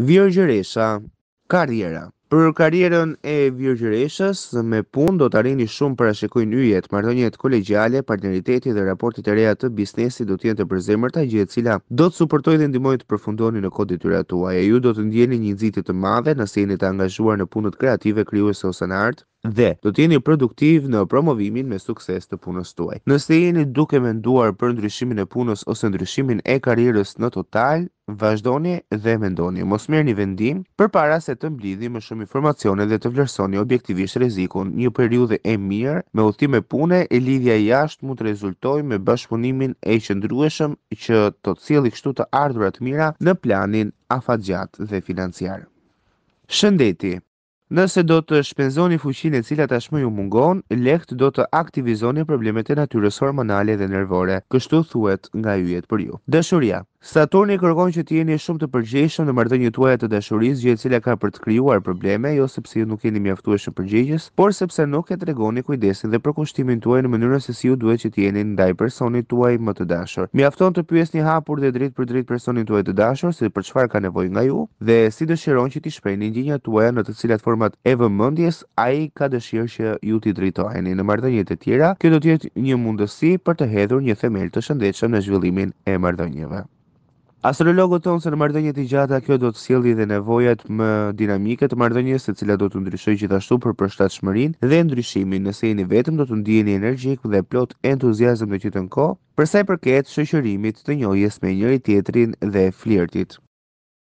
Virgjeresa, karriera. Për karrierën e virgjëresës, me punë do të arrini shumë për ashekojnë yjet, marrëdhëniet kolegjiale, partneriteti dhe raportet e reja të biznesit do të jenë të përzemërta gjë e cila do të suportojë dhe ndihmojë të përfundoni në kod detyrat tuaja. E ju do të ndjeni një nxitje të madhe nëse jeni të angazhuar në punët kreative krijuese ose në art dhe do të jeni produktiv në promovimin me sukses të punës tuaj. Nëse jeni duke menduar për ndryshimin e punës ose ndryshimin e karrierës në total, vazhdoni dhe mendoni, mos mirë një vendim për para se të mblidhi më shumë informacione dhe të vlerësoni objektivisht rezikun. Një periude e mirë me uthime pune e lidhja jashtë mund të rezultoj me bashkëpunimin e qëndrueshëm që të cili kështu të ardhurat mira në planin afatgjat dhe financiar. Shëndeti Nëse do të shpenzoni fuqinë e cila tashmë ju mungon, lehtë do të aktivizoni problemet e natyrës hormonale dhe nervore, kështu thuhet nga yjet për ju. Dashuria, Saturni kërkon që t'jeni jeni shumë të përgjegjshëm në marrëdhëniet tuaja të dashurisë, gjithë e cila ka për të krijuar probleme, jo sepse ju nuk jeni mjaftueshëm përgjegjës, por sepse nuk e tregoni kujdesin dhe përkushtimin tuaj në mënyrën se si ju duhet që t'jeni jeni ndaj personit tuaj më të dashur. Mjafton të pyesni hapur dhe drejt për drejt personin tuaj të dashur se për çfarë ka nevojë nga ju dhe si dëshiron që t'i shprehni ndjenjat tuaja në të cilat format e vëmendjes ai ka dëshirë që ju t'i drejtoheni në tjera. Kjo do të jetë një mundësi për të hedhur një themel të shëndetshëm në zhvillimin e marrëdhënieve. Astrologët tonë se në mardënjët i gjata, kjo do të sildi dhe nevojat më dinamike të mardënjës e cila do të ndryshoj gjithashtu për përshtatshmërinë shmërin dhe ndryshimin nëse jeni vetëm do të ndijeni energjik dhe plot entuziasm në qytën ko, përsa i përket shoqërimit të njëjës me njëri tjetrin dhe flirtit.